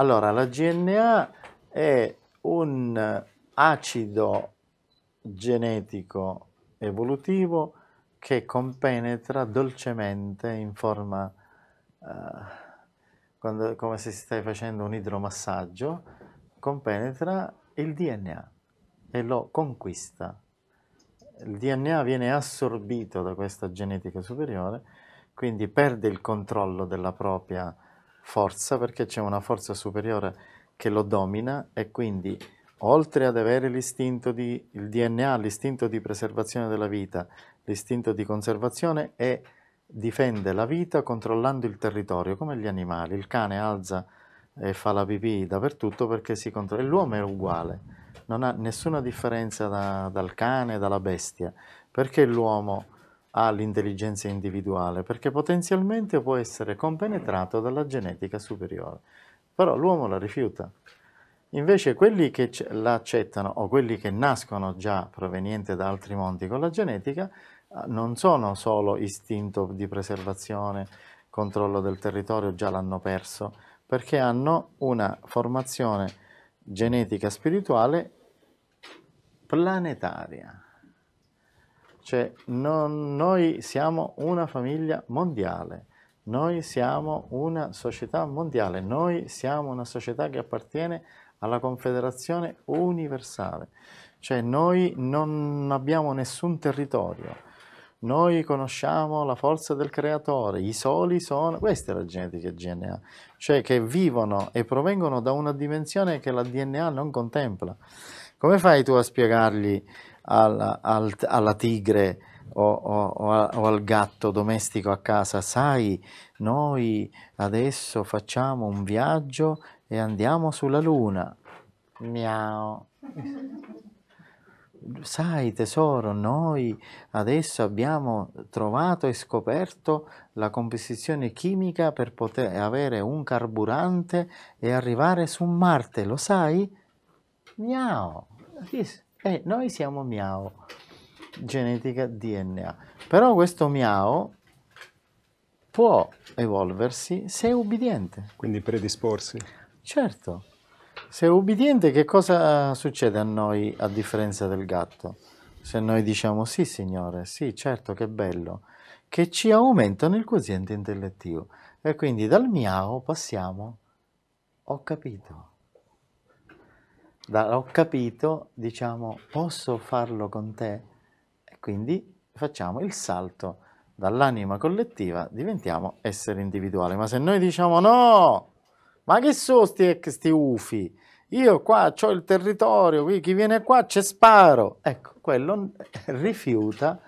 Allora, la GNA è un acido genetico evolutivo che compenetra dolcemente in forma, eh, quando, come se stai facendo un idromassaggio, compenetra il DNA e lo conquista. Il DNA viene assorbito da questa genetica superiore, quindi perde il controllo della propria forza perché c'è una forza superiore che lo domina e quindi oltre ad avere l'istinto di il DNA, l'istinto di preservazione della vita, l'istinto di conservazione e difende la vita controllando il territorio come gli animali, il cane alza e fa la pipì dappertutto perché si controlla, l'uomo è uguale, non ha nessuna differenza da, dal cane, dalla bestia, perché l'uomo all'intelligenza individuale, perché potenzialmente può essere compenetrato dalla genetica superiore. Però l'uomo la rifiuta. Invece quelli che la accettano o quelli che nascono già provenienti da altri mondi con la genetica ah, non sono solo istinto di preservazione, controllo del territorio, già l'hanno perso, perché hanno una formazione genetica spirituale planetaria. Cioè, non, noi siamo una famiglia mondiale, noi siamo una società mondiale, noi siamo una società che appartiene alla Confederazione Universale. Cioè, noi non abbiamo nessun territorio, noi conosciamo la forza del creatore, i soli sono, questa è la genetica DNA, cioè che vivono e provengono da una dimensione che la DNA non contempla. Come fai tu a spiegargli al, al, alla tigre o, o, o, al gatto domestico a casa, sai, noi adesso facciamo un viaggio e andiamo sulla luna. Miau. Sai tesoro, noi adesso abbiamo trovato e scoperto la composizione chimica per poter avere un carburante e arrivare su Marte, lo sai? Miau e eh, noi siamo miao, genetica DNA. Però questo miao può evolversi se è ubbidiente. Quindi predisporsi. Certo. Se è ubbidiente che cosa succede a noi a differenza del gatto? Se noi diciamo sì signore, sì certo che bello, che ci aumentano il quoziente intellettivo. E quindi dal miao passiamo ho capito ho capito, diciamo, posso farlo con te? E quindi facciamo il salto dall'anima collettiva, diventiamo essere individuale. Ma se noi diciamo no, ma che sono sti, sti ufi? Io qua ho il territorio, chi viene qua c'è sparo. Ecco, quello eh, rifiuta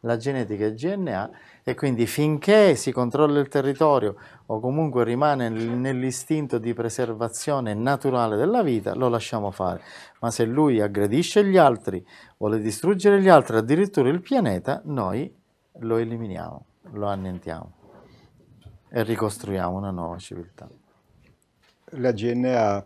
la genetica e il DNA e quindi finché si controlla il territorio o comunque rimane nell'istinto di preservazione naturale della vita, lo lasciamo fare. Ma se lui aggredisce gli altri, vuole distruggere gli altri, addirittura il pianeta, noi lo eliminiamo, lo annentiamo e ricostruiamo una nuova civiltà. La GNA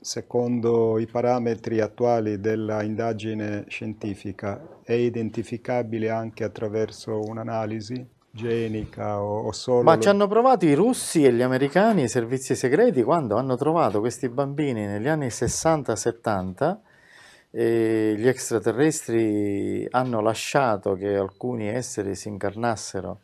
secondo i parametri attuali della indagine scientifica, è identificabile anche attraverso un'analisi genica o, o solo... Ma ci hanno provato i russi e gli americani, i servizi segreti, quando hanno trovato questi bambini negli anni 60-70 gli extraterrestri hanno lasciato che alcuni esseri si incarnassero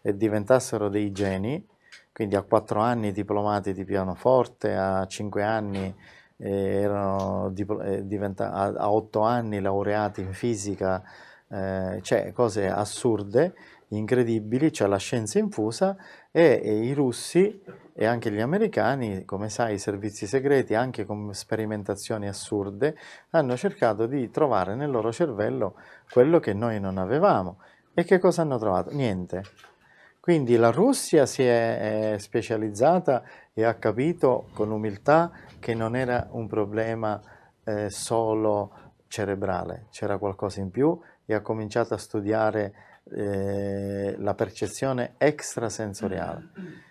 e diventassero dei geni quindi a quattro anni diplomati di pianoforte, a cinque anni eh, erano eh, a otto anni laureati in fisica, eh, cioè cose assurde, incredibili, c'è cioè la scienza infusa e, e, i russi e anche gli americani, come sai, i servizi segreti, anche con sperimentazioni assurde, hanno cercato di trovare nel loro cervello quello che noi non avevamo. E che cosa hanno trovato? Niente. Quindi la Russia si è specializzata e ha capito con umiltà che non era un problema eh, solo cerebrale, c'era qualcosa in più e ha cominciato a studiare eh, la percezione extrasensoriale.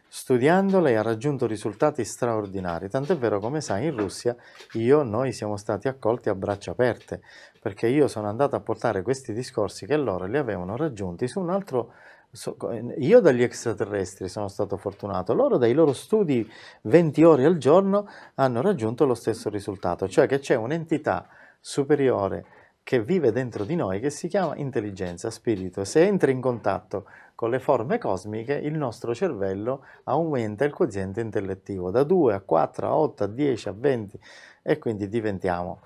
Studiandola e ha raggiunto risultati straordinari, tant'è vero come sai in Russia io, noi siamo stati accolti a braccia aperte, perché io sono andato a portare questi discorsi che loro li avevano raggiunti su un altro So, ehm, io dagli extraterrestri sono stato fortunato, loro dai loro studi 20 ore al giorno hanno raggiunto lo stesso risultato, cioè che c'è un'entità superiore che vive dentro di noi che si chiama intelligenza, spirito. Se entri in contatto con le forme cosmiche, il nostro cervello aumenta il quoziente intellettivo da 2 a 4 a 8 a 10 a 20 e quindi diventiamo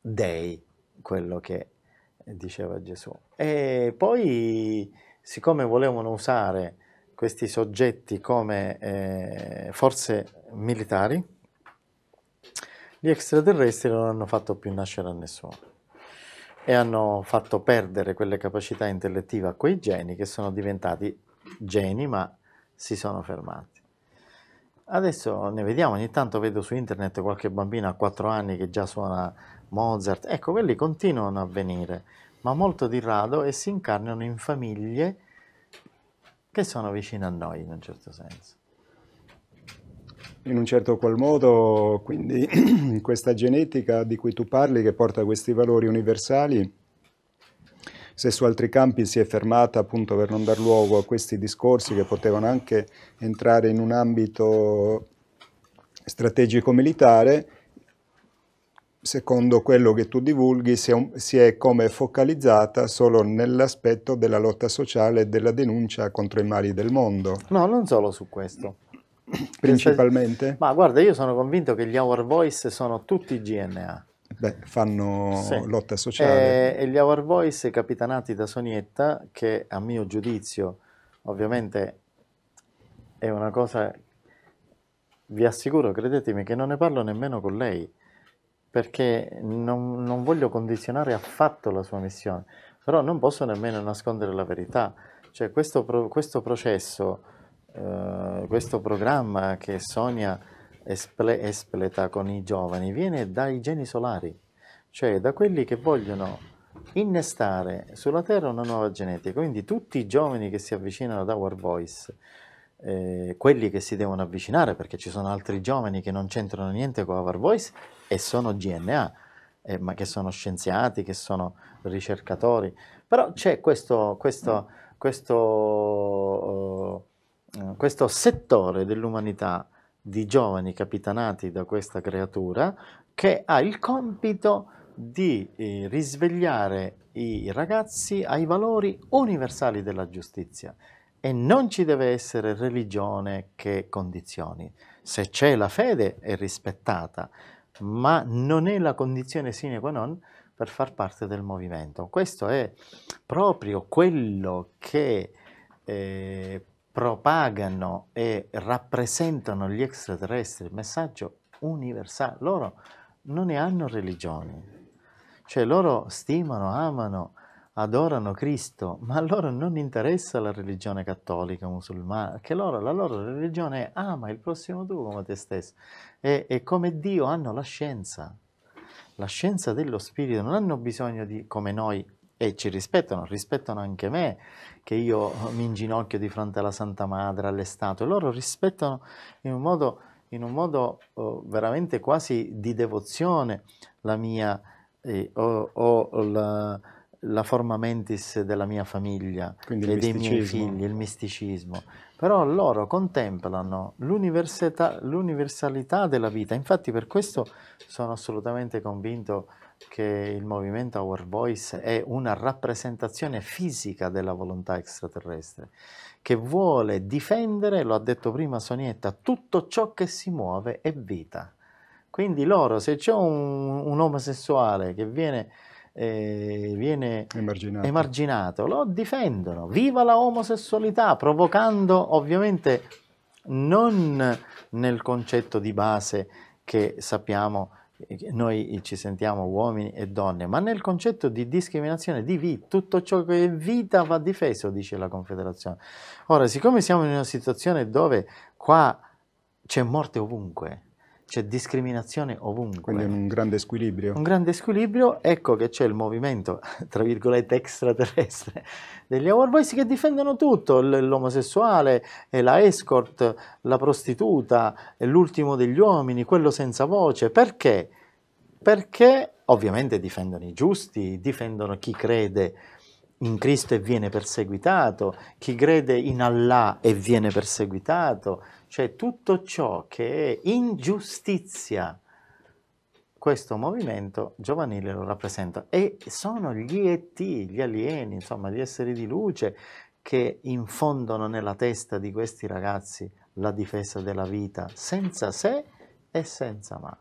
dei, quello che diceva Gesù. E poi siccome volevano usare questi soggetti come eh, forze militari, gli extraterrestri non hanno fatto più nascere a nessuno e hanno fatto perdere quelle capacità intellettive a quei geni che sono diventati geni ma si sono fermati. Adesso ne vediamo, ogni tanto vedo su internet qualche bambino a 4 anni che già suona Mozart, ecco quelli continuano a venire ma molto di rado e si incarnano in famiglie che sono vicine a noi in un certo senso. In un certo qual modo, quindi, questa genetica di cui tu parli, che porta questi valori universali, se su altri campi si è fermata appunto per non dar luogo a questi discorsi che potevano anche entrare in un ambito strategico militare, secondo quello che tu divulghi, si è, un, si è come focalizzata solo nell'aspetto della lotta sociale e della denuncia contro i mali del mondo. No, non solo su questo. Principalmente? Ma guarda, io sono convinto che gli Our Voice sono tutti GNA. Beh, fanno sì. lotta sociale. E, eh, e, gli Our Voice capitanati da Sonietta, che a mio giudizio ovviamente è una cosa, vi assicuro, credetemi, che non ne parlo nemmeno con lei perché non, non, voglio condizionare affatto la sua missione, però non posso nemmeno nascondere la verità. Cioè questo, pro, questo processo, eh, questo programma che Sonia esple, espleta con i giovani viene dai geni solari, cioè da quelli che vogliono innestare sulla Terra una nuova genetica. Quindi tutti i giovani che si avvicinano ad Our Voice eh, quelli che si devono avvicinare, perché ci sono altri giovani che non c'entrano niente con Our Voice e sono GNA, eh, ma che sono scienziati, che sono ricercatori. Però c'è questo, questo, questo, uh, questo settore dell'umanità di giovani capitanati da questa creatura che ha il compito di eh, risvegliare i ragazzi ai valori universali della giustizia e non ci deve essere religione che condizioni. Se c'è la fede è rispettata, ma non è la condizione sine qua non per far parte del movimento. Questo è proprio quello che eh, propagano e rappresentano gli extraterrestri, il messaggio universale. Loro non ne hanno religioni, cioè loro stimano, amano adorano Cristo, ma a loro non interessa la religione cattolica, musulmana, che loro, la loro religione è ama il prossimo tu come te stesso. E, e come Dio hanno la scienza, la scienza dello spirito, non hanno bisogno di, come noi, e ci rispettano, rispettano anche me, che io mi inginocchio di fronte alla Santa Madre, alle statue, loro rispettano in un modo, in un modo oh, veramente quasi di devozione la mia, eh, o, o la, la forma mentis della mia famiglia Quindi e dei miei figli, il misticismo, però loro contemplano l'universalità della vita. Infatti per questo sono assolutamente convinto che il movimento Our Voice è una rappresentazione fisica della volontà extraterrestre, che vuole difendere, lo ha detto prima Sonietta, tutto ciò che si muove è vita. Quindi loro, se c'è un, un omosessuale che viene eh, viene emarginato. emarginato. lo difendono, viva la omosessualità, provocando ovviamente non nel concetto di base che sappiamo noi ci sentiamo uomini e donne, ma nel concetto di discriminazione di vita, tutto ciò che è vita va difeso, dice la Confederazione. Ora, siccome siamo in una situazione dove qua c'è morte ovunque, c'è discriminazione ovunque. Quindi è un grande squilibrio. Un grande squilibrio, ecco che c'è il movimento, tra virgolette, extraterrestre degli Overboys che difendono tutto, l'omosessuale, eh, la escort, la prostituta, eh, l'ultimo degli uomini, quello senza voce. Perché? Perché ovviamente difendono i giusti, difendono chi crede in Cristo e viene perseguitato, chi crede in Allah e viene perseguitato, cioè tutto ciò che è ingiustizia. Questo movimento giovanile lo rappresenta e sono gli ET, gli alieni, insomma gli esseri di luce che infondono nella testa di questi ragazzi la difesa della vita senza se e senza ma.